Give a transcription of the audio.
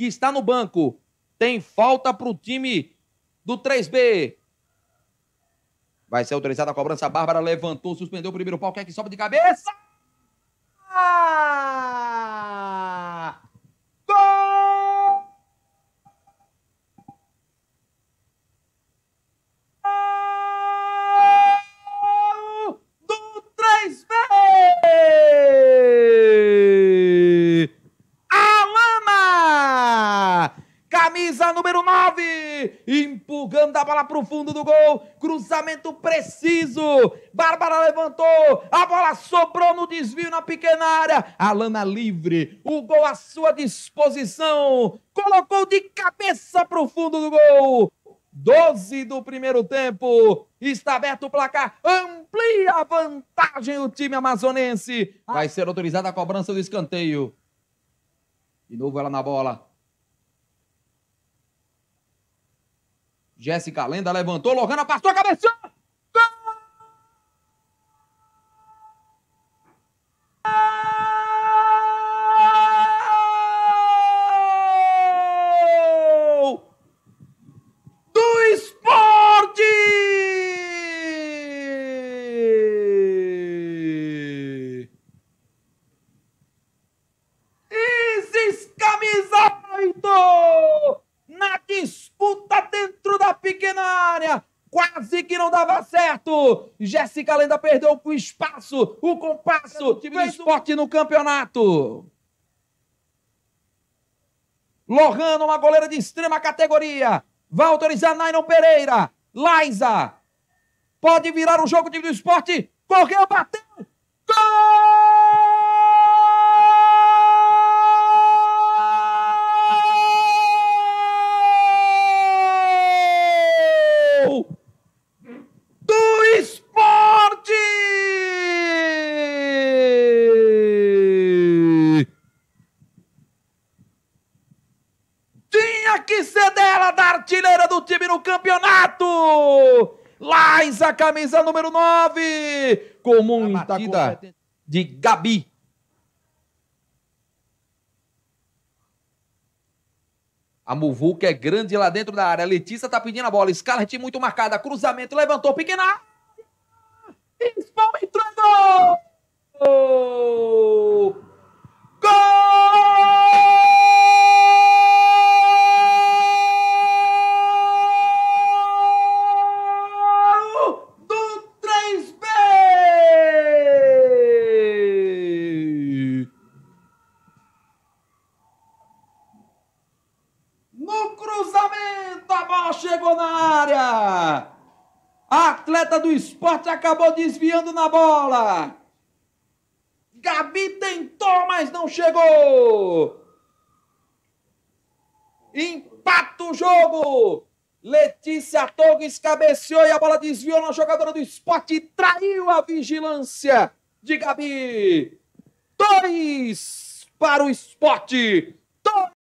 que está no banco. Tem falta para o time do 3B. Vai ser autorizada a cobrança. Bárbara levantou, suspendeu o primeiro pau. Quer que sobe de cabeça? número 9, empurrando a bola para o fundo do gol, cruzamento preciso, Bárbara levantou, a bola sobrou no desvio na pequena área, Alana livre, o gol à sua disposição, colocou de cabeça para o fundo do gol, 12 do primeiro tempo. Está aberto o placar. Amplia a vantagem o time amazonense. Vai ser autorizada a cobrança do escanteio. De novo ela na bola. Jéssica Lenda levantou, Lorgana passou a cabeça! área. Quase que não dava certo. Jéssica Lenda perdeu o espaço, o compasso. time do esporte no campeonato. Lohana, uma goleira de extrema categoria. Vai autorizar Nairon Pereira. Liza. Pode virar o jogo, time do esporte. Correu, bateu. Gol! artilheira do time no campeonato. Lais, a camisa número 9, com da batida de Gabi. A Muvuca é grande lá dentro da área. Letícia tá pedindo a bola. Scarlett muito marcada. Cruzamento, levantou, pequena cruzamento, a bola chegou na área. A atleta do esporte acabou desviando na bola. Gabi tentou, mas não chegou. Empata o jogo. Letícia Torres cabeceou e a bola desviou na jogadora do esporte e traiu a vigilância de Gabi. Dois para o esporte.